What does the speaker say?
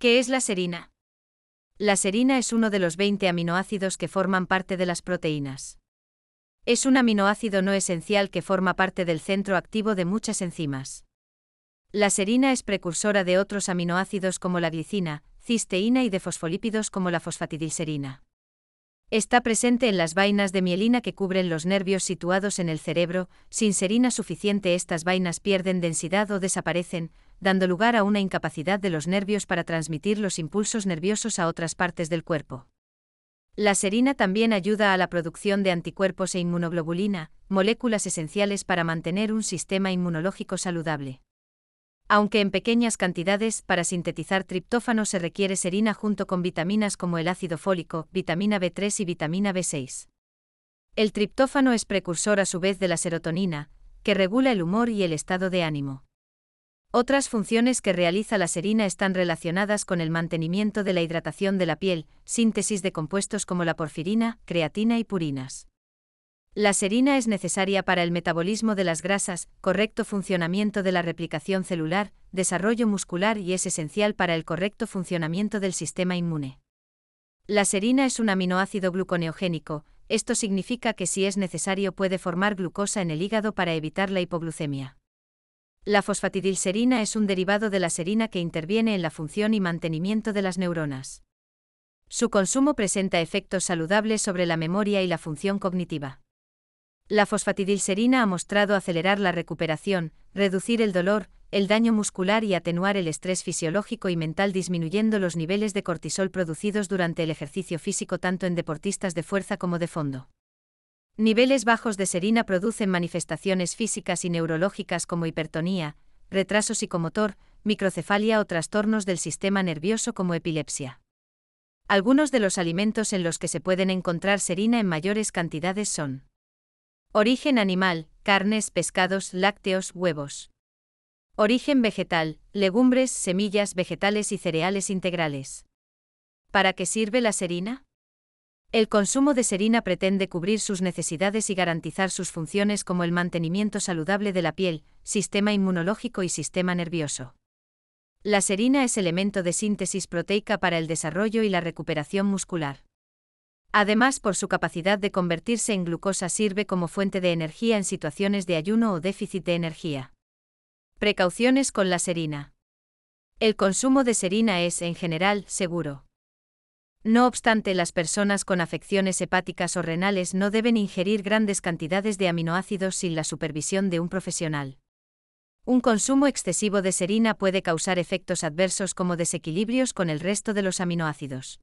¿Qué es la serina? La serina es uno de los 20 aminoácidos que forman parte de las proteínas. Es un aminoácido no esencial que forma parte del centro activo de muchas enzimas. La serina es precursora de otros aminoácidos como la glicina, cisteína y de fosfolípidos como la fosfatidilserina. Está presente en las vainas de mielina que cubren los nervios situados en el cerebro, sin serina suficiente estas vainas pierden densidad o desaparecen, dando lugar a una incapacidad de los nervios para transmitir los impulsos nerviosos a otras partes del cuerpo. La serina también ayuda a la producción de anticuerpos e inmunoglobulina, moléculas esenciales para mantener un sistema inmunológico saludable. Aunque en pequeñas cantidades, para sintetizar triptófano se requiere serina junto con vitaminas como el ácido fólico, vitamina B3 y vitamina B6. El triptófano es precursor a su vez de la serotonina, que regula el humor y el estado de ánimo. Otras funciones que realiza la serina están relacionadas con el mantenimiento de la hidratación de la piel, síntesis de compuestos como la porfirina, creatina y purinas. La serina es necesaria para el metabolismo de las grasas, correcto funcionamiento de la replicación celular, desarrollo muscular y es esencial para el correcto funcionamiento del sistema inmune. La serina es un aminoácido gluconeogénico, esto significa que si es necesario puede formar glucosa en el hígado para evitar la hipoglucemia. La fosfatidilserina es un derivado de la serina que interviene en la función y mantenimiento de las neuronas. Su consumo presenta efectos saludables sobre la memoria y la función cognitiva. La fosfatidilserina ha mostrado acelerar la recuperación, reducir el dolor, el daño muscular y atenuar el estrés fisiológico y mental disminuyendo los niveles de cortisol producidos durante el ejercicio físico tanto en deportistas de fuerza como de fondo. Niveles bajos de serina producen manifestaciones físicas y neurológicas como hipertonía, retraso psicomotor, microcefalia o trastornos del sistema nervioso como epilepsia. Algunos de los alimentos en los que se pueden encontrar serina en mayores cantidades son Origen animal, carnes, pescados, lácteos, huevos. Origen vegetal, legumbres, semillas vegetales y cereales integrales. ¿Para qué sirve la serina? El consumo de serina pretende cubrir sus necesidades y garantizar sus funciones como el mantenimiento saludable de la piel, sistema inmunológico y sistema nervioso. La serina es elemento de síntesis proteica para el desarrollo y la recuperación muscular. Además, por su capacidad de convertirse en glucosa sirve como fuente de energía en situaciones de ayuno o déficit de energía. Precauciones con la serina. El consumo de serina es, en general, seguro. No obstante, las personas con afecciones hepáticas o renales no deben ingerir grandes cantidades de aminoácidos sin la supervisión de un profesional. Un consumo excesivo de serina puede causar efectos adversos como desequilibrios con el resto de los aminoácidos.